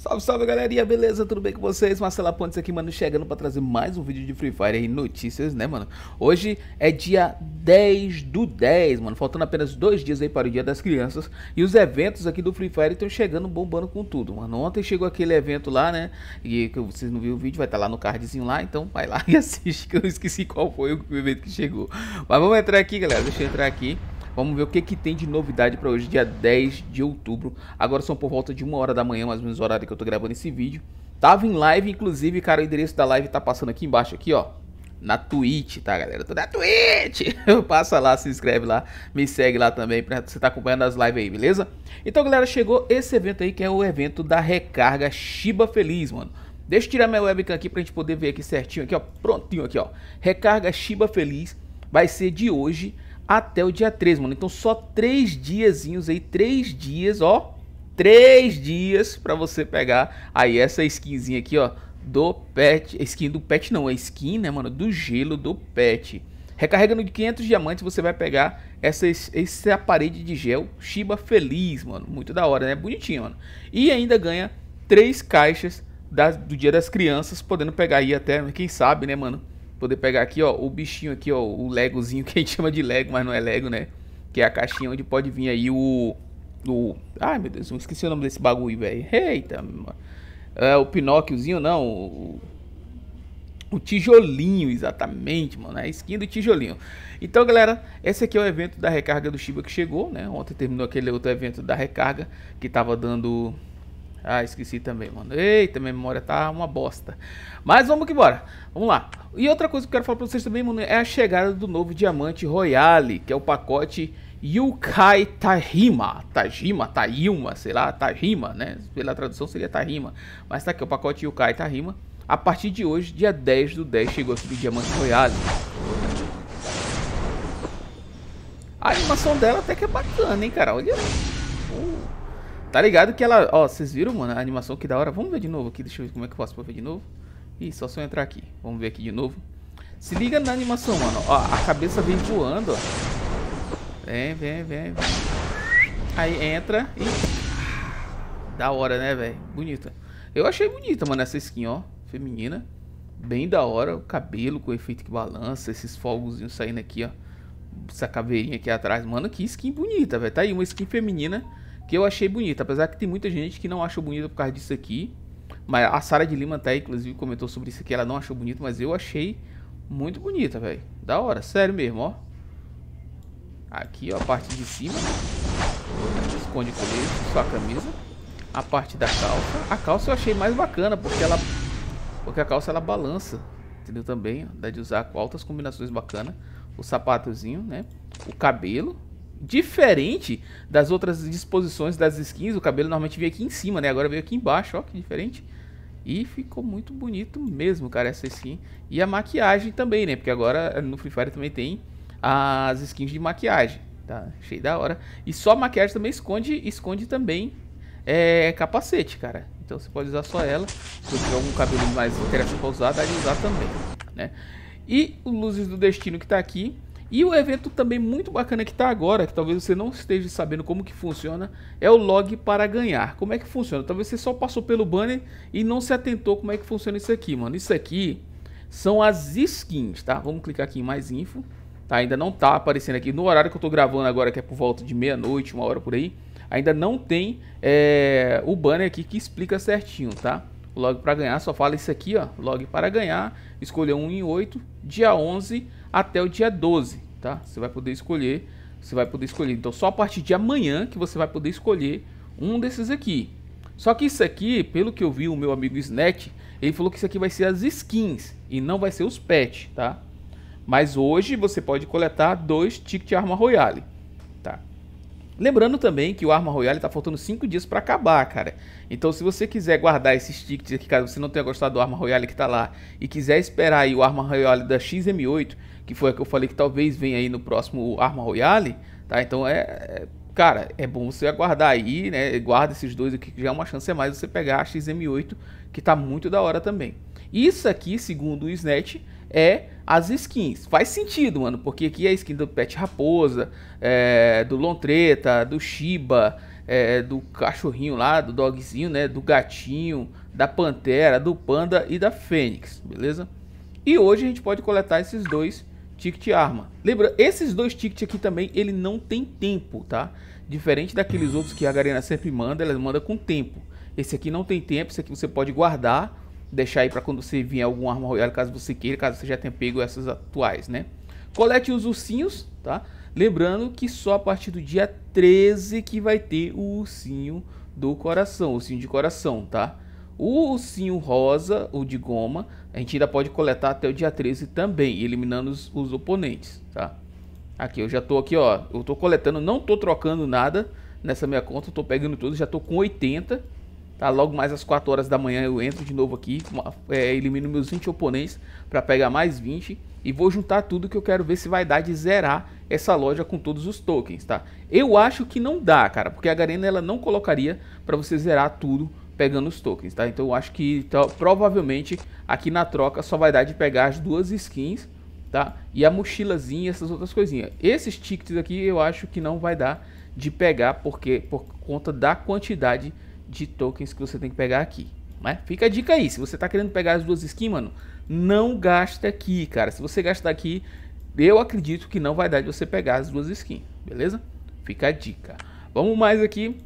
Salve, salve galerinha, beleza? Tudo bem com vocês? Marcela Pontes aqui, mano, chegando pra trazer mais um vídeo de Free Fire e notícias, né, mano? Hoje é dia 10 do 10, mano, faltando apenas dois dias aí para o Dia das Crianças E os eventos aqui do Free Fire estão chegando, bombando com tudo, mano Ontem chegou aquele evento lá, né, e que vocês não viram o vídeo, vai estar tá lá no cardzinho lá Então vai lá e assiste, que eu esqueci qual foi o evento que chegou Mas vamos entrar aqui, galera, deixa eu entrar aqui Vamos ver o que, que tem de novidade para hoje, dia 10 de outubro. Agora são por volta de uma hora da manhã, mais ou menos o horário que eu tô gravando esse vídeo. Tava em live, inclusive, cara, o endereço da live tá passando aqui embaixo, aqui, ó. Na Twitch, tá, galera? tô na Twitch! Passa lá, se inscreve lá, me segue lá também pra você tá acompanhando as lives aí, beleza? Então, galera, chegou esse evento aí que é o evento da recarga Shiba Feliz, mano. Deixa eu tirar minha webcam aqui pra gente poder ver aqui certinho, aqui ó, prontinho aqui ó. Recarga Shiba Feliz vai ser de hoje até o dia 3, mano. Então só três diazinhos aí, três dias, ó. Três dias para você pegar aí essa skinzinha aqui, ó. Do pet, skin do pet não, é skin, né, mano, do gelo do pet. Recarregando de 500 diamantes, você vai pegar essa, essa parede de gel Shiba Feliz, mano. Muito da hora, né? Bonitinho, mano. E ainda ganha três caixas da, do Dia das Crianças, podendo pegar aí até, quem sabe, né, mano? Poder pegar aqui, ó, o bichinho aqui, ó, o legozinho que a gente chama de lego, mas não é lego, né? Que é a caixinha onde pode vir aí o... o... Ai, meu Deus, eu esqueci o nome desse bagulho, velho. Eita, mano. É, o Pinóquiozinho, não, o... O tijolinho, exatamente, mano. A skin do tijolinho. Então, galera, esse aqui é o evento da recarga do Shiba que chegou, né? Ontem terminou aquele outro evento da recarga que tava dando ah, esqueci também, mano. Eita, minha memória tá uma bosta. Mas vamos que bora. Vamos lá. E outra coisa que eu quero falar pra vocês também, mano, é a chegada do novo Diamante Royale, que é o pacote Yukai Tahima. Tajima, Tayuma, sei lá, Tahima, né? Pela tradução seria Tahima. Mas tá aqui, o pacote Yukai Tahima. A partir de hoje, dia 10 do 10, chegou aqui o Diamante Royale. A animação dela até que é bacana, hein, cara. Olha Uh. Tá ligado que ela... Ó, vocês viram, mano, a animação que da hora. Vamos ver de novo aqui. Deixa eu ver como é que eu faço pra ver de novo. Ih, só se eu entrar aqui. Vamos ver aqui de novo. Se liga na animação, mano. Ó, a cabeça vem voando, ó. Vem, vem, vem. Aí entra e... Ah, da hora, né, velho? Bonita. Eu achei bonita, mano, essa skin, ó. Feminina. Bem da hora. O cabelo com o efeito que balança. Esses fogozinhos saindo aqui, ó. Essa caveirinha aqui atrás. Mano, que skin bonita, velho. Tá aí uma skin feminina que eu achei bonita, apesar que tem muita gente que não achou bonita por causa disso aqui. Mas a Sara de Lima até, inclusive, comentou sobre isso aqui, ela não achou bonito, mas eu achei muito bonita, velho. Da hora, sério mesmo, ó. Aqui, ó, a parte de cima. Esconde o colete, sua camisa. A parte da calça. A calça eu achei mais bacana, porque ela... Porque a calça, ela balança. Entendeu? Também, ó, dá de usar com altas combinações bacanas. O sapatozinho, né? O cabelo diferente das outras disposições das skins. O cabelo normalmente veio aqui em cima, né? Agora veio aqui embaixo, ó, que diferente. E ficou muito bonito mesmo, cara, essa skin. E a maquiagem também, né? Porque agora eh, no Free Fire também tem as skins de maquiagem, tá? cheio da hora. E só maquiagem também esconde, esconde também é, capacete, cara. Então você pode usar só ela. Se você tiver algum cabelo mais interessante pra usar, dá de usar também, né? E o Luzes do Destino que tá aqui e o evento também muito bacana que está agora, que talvez você não esteja sabendo como que funciona, é o log para ganhar. Como é que funciona? Talvez você só passou pelo banner e não se atentou como é que funciona isso aqui, mano. Isso aqui são as skins, tá? Vamos clicar aqui em mais info. Tá, ainda não tá aparecendo aqui no horário que eu tô gravando agora, que é por volta de meia-noite, uma hora por aí. Ainda não tem é, o banner aqui que explica certinho, tá? log para ganhar, só fala isso aqui, ó, log para ganhar, escolha 1 em 8, dia 11 até o dia 12, tá? Você vai poder escolher, você vai poder escolher, então só a partir de amanhã que você vai poder escolher um desses aqui. Só que isso aqui, pelo que eu vi o meu amigo Snack, ele falou que isso aqui vai ser as skins e não vai ser os pets, tá? Mas hoje você pode coletar dois tickets de arma royale. Lembrando também que o Arma Royale tá faltando 5 dias para acabar, cara. Então se você quiser guardar esses tickets aqui, caso você não tenha gostado do Arma Royale que tá lá, e quiser esperar aí o Arma Royale da XM8, que foi a que eu falei que talvez venha aí no próximo Arma Royale, tá? Então é, é... Cara, é bom você aguardar aí, né? Guarda esses dois aqui, que já é uma chance a mais você pegar a XM8, que tá muito da hora também. Isso aqui, segundo o Snatch, é as skins. Faz sentido, mano, porque aqui é a skin do Pet Raposa, é, do Lontreta, do Shiba, é, do cachorrinho lá, do dogzinho, né? Do gatinho, da pantera, do panda e da fênix, beleza? E hoje a gente pode coletar esses dois ticket arma. Lembra, esses dois tickets aqui também, ele não tem tempo, tá? Diferente daqueles outros que a Garena sempre manda, ela manda com tempo. Esse aqui não tem tempo, esse aqui você pode guardar deixar aí para quando você vir algum arma royal, caso você queira, caso você já tenha pego essas atuais, né? Colete os ursinhos, tá? Lembrando que só a partir do dia 13 que vai ter o ursinho do coração, o ursinho de coração, tá? O ursinho rosa, o de goma, a gente ainda pode coletar até o dia 13 também, eliminando os, os oponentes, tá? Aqui, eu já tô aqui, ó, eu tô coletando, não tô trocando nada nessa minha conta, eu tô pegando tudo, já tô com 80, Tá? Logo mais às 4 horas da manhã eu entro de novo aqui, é, elimino meus 20 oponentes para pegar mais 20 e vou juntar tudo que eu quero ver se vai dar de zerar essa loja com todos os tokens, tá? Eu acho que não dá, cara, porque a Garena ela não colocaria para você zerar tudo pegando os tokens, tá? Então eu acho que tá, provavelmente aqui na troca só vai dar de pegar as duas skins, tá? E a mochilazinha, essas outras coisinhas. Esses tickets aqui eu acho que não vai dar de pegar porque por conta da quantidade de de tokens que você tem que pegar aqui. Né? Fica a dica aí, se você está querendo pegar as duas skins, mano, não gaste aqui, cara. Se você gastar aqui, eu acredito que não vai dar de você pegar as duas skins, beleza? Fica a dica. Vamos mais aqui.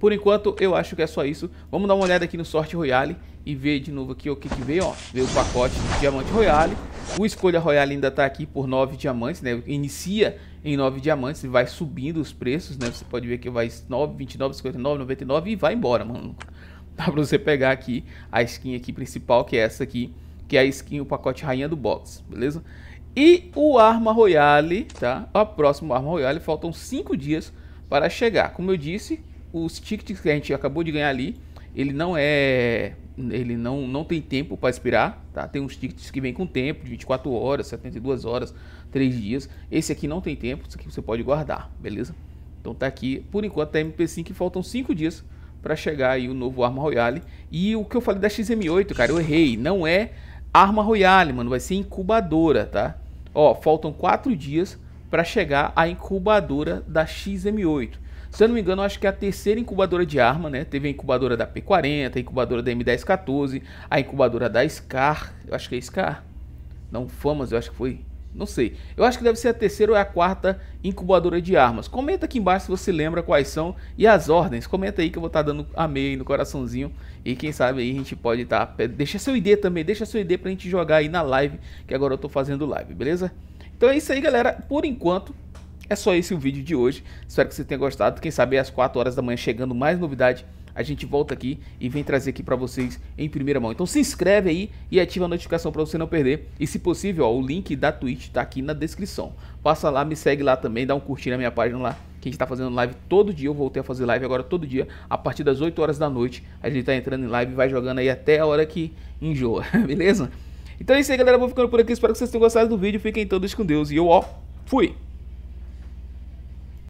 Por enquanto, eu acho que é só isso. Vamos dar uma olhada aqui no Sorte Royale e ver de novo aqui o que, que veio, ó. Veio o pacote de Diamante Royale. O Escolha Royale ainda está aqui por 9 diamantes, né? Inicia em 9 diamantes, vai subindo os preços, né? Você pode ver que vai 9, 29, 59, 99 e vai embora, mano. Dá pra você pegar aqui a skin aqui principal, que é essa aqui, que é a skin, o pacote rainha do box, beleza? E o Arma Royale, tá? A próxima Arma Royale, faltam 5 dias para chegar. Como eu disse, os tickets que a gente acabou de ganhar ali, ele não é ele não, não tem tempo para expirar, tá? Tem uns tickets que vêm com tempo, de 24 horas, 72 horas, 3 dias. Esse aqui não tem tempo, isso aqui você pode guardar, beleza? Então tá aqui, por enquanto, tá MP5 faltam 5 dias para chegar aí o novo Arma Royale. E o que eu falei da XM8, cara, eu errei, não é Arma Royale, mano, vai ser incubadora, tá? Ó, faltam 4 dias para chegar a incubadora da XM8. Se eu não me engano, acho que é a terceira incubadora de arma, né? Teve a incubadora da P40, a incubadora da M1014, a incubadora da SCAR, eu acho que é SCAR. Não, Famas, eu acho que foi. Não sei. Eu acho que deve ser a terceira ou é a quarta incubadora de armas. Comenta aqui embaixo se você lembra quais são e as ordens. Comenta aí que eu vou estar tá dando a meia no coraçãozinho. E quem sabe aí a gente pode tá estar. Deixa seu ID também, deixa seu ID pra gente jogar aí na live. Que agora eu tô fazendo live, beleza? Então é isso aí, galera. Por enquanto, é só esse o vídeo de hoje. Espero que você tenha gostado. Quem sabe é às 4 horas da manhã chegando mais novidade, a gente volta aqui e vem trazer aqui para vocês em primeira mão. Então se inscreve aí e ativa a notificação para você não perder. E se possível, ó, o link da Twitch tá aqui na descrição. Passa lá, me segue lá também, dá um curtir na minha página lá. Que a gente tá fazendo live todo dia, eu voltei a fazer live agora todo dia, a partir das 8 horas da noite. A gente tá entrando em live e vai jogando aí até a hora que enjoa, beleza? Então é isso aí, galera. Vou ficando por aqui. Espero que vocês tenham gostado do vídeo. Fiquem todos com Deus. E eu, ó, fui!